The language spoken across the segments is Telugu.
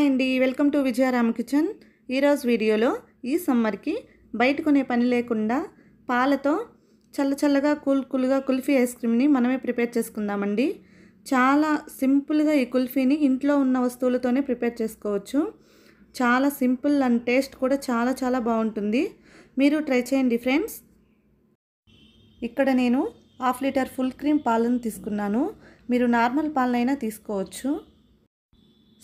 హాయ్ అండి వెల్కమ్ టు విజయారామ కిచెన్ ఈరోజు వీడియోలో ఈ సమ్మర్కి బయట కొనే పని లేకుండా పాలతో చల్ల చల్లగా కూల్ కూల్గా కుల్ఫీ ఐస్ క్రీమ్ని మనమే ప్రిపేర్ చేసుకుందామండి చాలా సింపుల్గా ఈ కుల్ఫీని ఇంట్లో ఉన్న వస్తువులతోనే ప్రిపేర్ చేసుకోవచ్చు చాలా సింపుల్ అండ్ టేస్ట్ కూడా చాలా చాలా బాగుంటుంది మీరు ట్రై చేయండి ఫ్రెండ్స్ ఇక్కడ నేను హాఫ్ లీటర్ ఫుల్ క్రీమ్ పాలను తీసుకున్నాను మీరు నార్మల్ పాలనైనా తీసుకోవచ్చు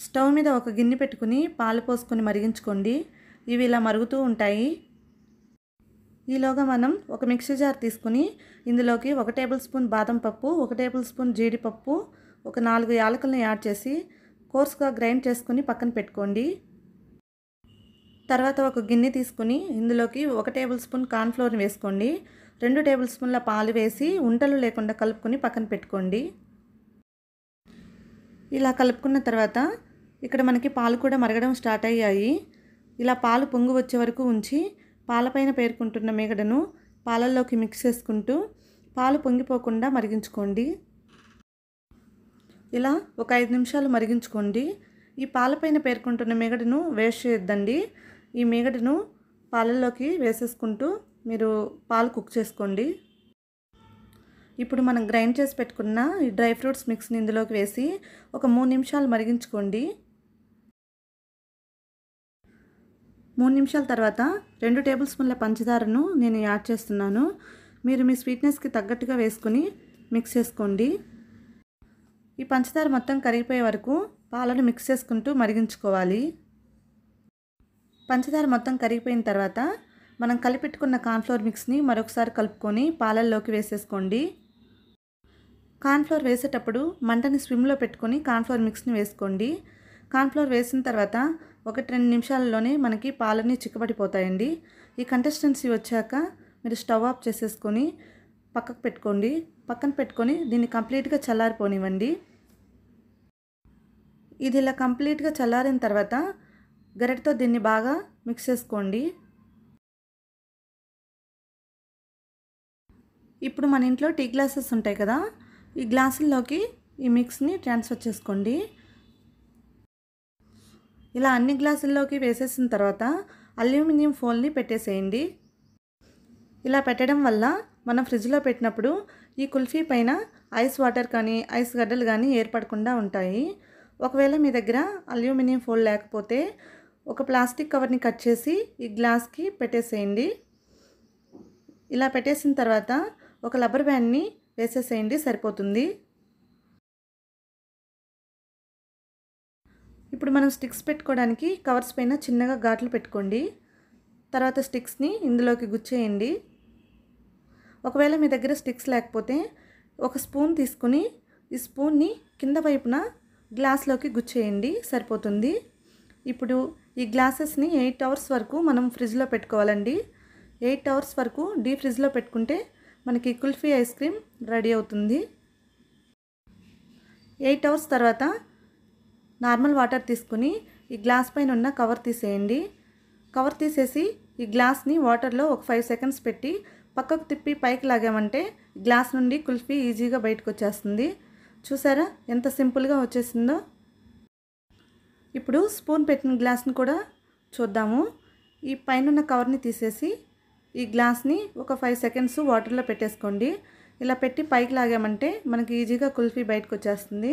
స్టవ్ మీద ఒక గిన్నె పెట్టుకుని పాలు పోసుకొని మరిగించుకోండి ఇవి ఇలా మరుగుతూ ఉంటాయి ఈలోగా మనం ఒక మిక్సీ జార్ తీసుకుని ఇందులోకి ఒక టేబుల్ స్పూన్ బాదం పప్పు ఒక టేబుల్ స్పూన్ జీడిపప్పు ఒక నాలుగు యాలకులను యాడ్ చేసి కోర్స్గా గ్రైండ్ చేసుకుని పక్కన పెట్టుకోండి తర్వాత ఒక గిన్నె తీసుకుని ఇందులోకి ఒక టేబుల్ స్పూన్ కార్న్ఫ్లోర్ని వేసుకోండి రెండు టేబుల్ స్పూన్ల పాలు వేసి ఉంటలు లేకుండా కలుపుకొని పక్కన పెట్టుకోండి ఇలా కలుపుకున్న తర్వాత ఇక్కడ మనకి పాలు కూడా మరగడం స్టార్ట్ అయ్యాయి ఇలా పాలు పొంగు వచ్చే వరకు ఉంచి పాలపైన పేర్కొంటున్న మేగడను పాలల్లోకి మిక్స్ చేసుకుంటూ పాలు పొంగిపోకుండా మరిగించుకోండి ఇలా ఒక ఐదు నిమిషాలు మరిగించుకోండి ఈ పాలపైన పేర్కొంటున్న మేగడను వేస్ట్ చేయొద్దండి ఈ మేగడను పాలల్లోకి వేసేసుకుంటూ మీరు పాలు కుక్ చేసుకోండి ఇప్పుడు మనం గ్రైండ్ చేసి పెట్టుకున్న ఈ డ్రై ఫ్రూట్స్ మిక్స్ని ఇందులోకి వేసి ఒక మూడు నిమిషాలు మరిగించుకోండి మూడు నిమిషాల తర్వాత రెండు టేబుల్ స్పూన్ల పంచదారను నేను యాడ్ చేస్తున్నాను మీరు మీ స్వీట్నెస్కి తగ్గట్టుగా వేసుకుని మిక్స్ చేసుకోండి ఈ పంచదార మొత్తం కరిగిపోయే వరకు పాలను మిక్స్ చేసుకుంటూ మరిగించుకోవాలి పంచదార మొత్తం కరిగిపోయిన తర్వాత మనం కలిపెట్టుకున్న కాన్ఫ్లోర్ మిక్స్ని మరొకసారి కలుపుకొని పాలల్లోకి వేసేసుకోండి కార్న్ఫ్లోర్ వేసేటప్పుడు మంటని స్విమ్లో పెట్టుకొని కార్న్ఫ్లోర్ మిక్స్ని వేసుకోండి కార్న్ఫ్లోర్ వేసిన తర్వాత ఒకటి రెండు నిమిషాలలోనే మనకి పాలని చిక్కబడిపోతాయండి ఈ కంటెస్టెన్సీ వచ్చాక మీరు స్టవ్ ఆఫ్ చేసేసుకొని పక్కకు పెట్టుకోండి పక్కన పెట్టుకొని దీన్ని కంప్లీట్గా చల్లారిపోనివ్వండి ఇది ఇలా కంప్లీట్గా చల్లారిన తర్వాత గరిటతో దీన్ని బాగా మిక్స్ చేసుకోండి ఇప్పుడు మన ఇంట్లో టీ గ్లాసెస్ ఉంటాయి కదా ఈ గ్లాసుల్లోకి ఈ మిక్స్ని ట్రాన్స్ఫర్ చేసుకోండి ఇలా అన్ని గ్లాసుల్లోకి వేసేసిన తర్వాత అల్యూమినియం ఫోల్ని పెట్టేసేయండి ఇలా పెట్టడం వల్ల మనం ఫ్రిడ్జ్లో పెట్టినప్పుడు ఈ కుల్ఫీ పైన ఐస్ వాటర్ కానీ ఐస్ గడ్డలు కానీ ఏర్పడకుండా ఉంటాయి ఒకవేళ మీ దగ్గర అల్యూమినియం ఫోల్ లేకపోతే ఒక ప్లాస్టిక్ కవర్ని కట్ చేసి ఈ గ్లాస్కి పెట్టేసేయండి ఇలా పెట్టేసిన తర్వాత ఒక లబ్బర్ బ్యాండ్ని వేసేసేయండి సరిపోతుంది ఇప్పుడు మనం స్టిక్స్ పెట్టుకోవడానికి కవర్స్ పైన చిన్నగా ఘాట్లు పెట్టుకోండి తర్వాత స్టిక్స్ని ఇందులోకి గుచ్చేయండి ఒకవేళ మీ దగ్గర స్టిక్స్ లేకపోతే ఒక స్పూన్ తీసుకుని ఈ స్పూన్ని కింద వైపున గ్లాస్లోకి గుచ్చేయండి సరిపోతుంది ఇప్పుడు ఈ గ్లాసెస్ని ఎయిట్ అవర్స్ వరకు మనం ఫ్రిడ్జ్లో పెట్టుకోవాలండి ఎయిట్ అవర్స్ వరకు డీ ఫ్రిడ్జ్లో పెట్టుకుంటే మనకి కుల్ఫీ ఐస్ క్రీమ్ రెడీ అవుతుంది ఎయిట్ అవర్స్ తర్వాత నార్మల్ వాటర్ తీసుకుని ఈ గ్లాస్ పైన ఉన్న కవర్ తీసేయండి కవర్ తీసేసి ఈ గ్లాస్ని వాటర్లో ఒక ఫైవ్ సెకండ్స్ పెట్టి పక్కకు తిప్పి పైకి లాగామంటే గ్లాస్ నుండి కుల్ఫీ ఈజీగా బయటకు వచ్చేస్తుంది చూసారా ఎంత సింపుల్గా వచ్చేసిందో ఇప్పుడు స్పూన్ పెట్టిన గ్లాస్ని కూడా చూద్దాము ఈ పైన కవర్ని తీసేసి ఈ గ్లాస్ని ఒక ఫైవ్ సెకండ్స్ వాటర్లో పెట్టేసుకోండి ఇలా పెట్టి పైకి లాగామంటే మనకి ఈజీగా కుల్ఫీ బయటకు వచ్చేస్తుంది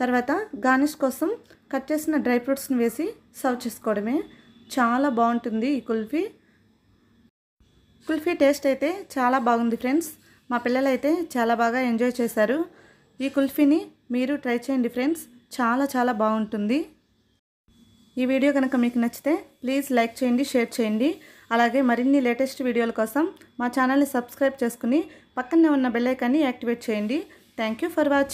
తర్వాత గార్నిష్ కోసం కట్ చేసిన డ్రై ఫ్రూట్స్ని వేసి సర్వ్ చేసుకోవడమే చాలా బాగుంటుంది ఈ కుల్ఫీ కుల్ఫీ టేస్ట్ అయితే చాలా బాగుంది ఫ్రెండ్స్ మా పిల్లలైతే చాలా బాగా ఎంజాయ్ చేశారు ఈ కుల్ఫీని మీరు ట్రై చేయండి ఫ్రెండ్స్ చాలా చాలా బాగుంటుంది ఈ వీడియో కనుక మీకు నచ్చితే ప్లీజ్ లైక్ చేయండి షేర్ చేయండి అలాగే మరిన్ని లేటెస్ట్ వీడియోల కోసం మా ఛానల్ని సబ్స్క్రైబ్ చేసుకుని పక్కనే ఉన్న బెల్లైకాన్ని యాక్టివేట్ చేయండి థ్యాంక్ ఫర్ వాచింగ్